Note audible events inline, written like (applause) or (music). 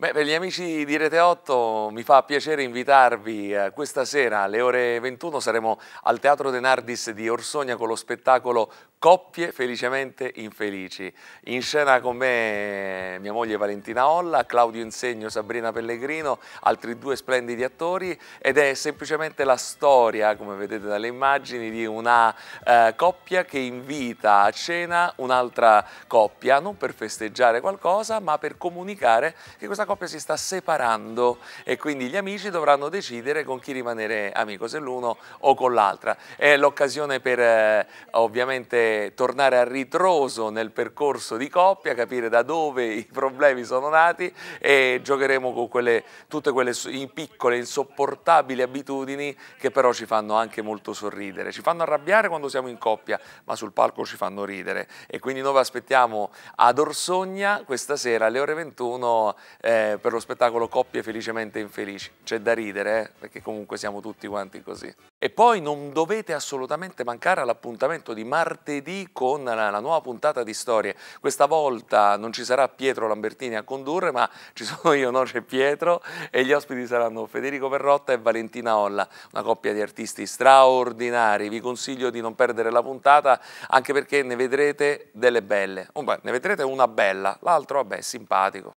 Beh, per gli amici di Rete 8 mi fa piacere invitarvi eh, questa sera alle ore 21 saremo al Teatro De Nardis di Orsogna con lo spettacolo Coppie felicemente infelici. In scena con me eh, mia moglie Valentina Olla, Claudio Insegno, Sabrina Pellegrino, altri due splendidi attori ed è semplicemente la storia, come vedete dalle immagini, di una eh, coppia che invita a cena un'altra coppia, non per festeggiare qualcosa ma per comunicare che questa coppia coppia si sta separando e quindi gli amici dovranno decidere con chi rimanere amico, se l'uno o con l'altra. È l'occasione per eh, ovviamente tornare a ritroso nel percorso di coppia, capire da dove i problemi sono nati e giocheremo con quelle, tutte quelle piccole, insopportabili abitudini che però ci fanno anche molto sorridere. Ci fanno arrabbiare quando siamo in coppia, ma sul palco ci fanno ridere. E quindi noi vi aspettiamo ad Orsogna questa sera alle ore 21 eh, eh, per lo spettacolo Coppie Felicemente Infelici. C'è da ridere, eh? perché comunque siamo tutti quanti così. E poi non dovete assolutamente mancare all'appuntamento di martedì con la, la, nuova puntata di Storie. Questa volta non ci sarà Pietro Lambertini a condurre, ma ci (laughs) sono io, no? C'è Pietro e gli ospiti saranno Federico Perrotta e Valentina Olla, una coppia di artisti straordinari. Vi consiglio di non perdere la puntata, anche perché ne vedrete delle belle. Oh, beh, ne vedrete una bella, l'altro, vabbè, simpatico.